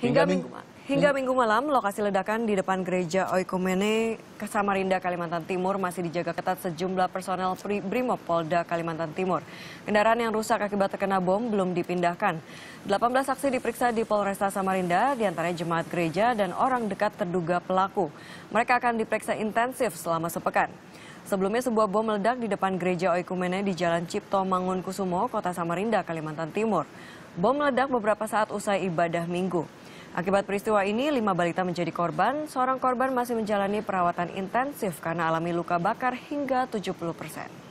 Hingga minggu, hingga minggu malam, lokasi ledakan di depan gereja Oikumene, Samarinda, Kalimantan Timur masih dijaga ketat sejumlah personel Brimob Polda Kalimantan Timur. Kendaraan yang rusak akibat terkena bom belum dipindahkan. 18 saksi diperiksa di Polresta Samarinda, diantaranya jemaat gereja dan orang dekat terduga pelaku. Mereka akan diperiksa intensif selama sepekan. Sebelumnya sebuah bom meledak di depan gereja Oikumene di Jalan Cipto Mangun Kusumo, Kota Samarinda, Kalimantan Timur. Bom meledak beberapa saat usai ibadah minggu. Akibat peristiwa ini, lima balita menjadi korban. Seorang korban masih menjalani perawatan intensif karena alami luka bakar hingga 70 persen.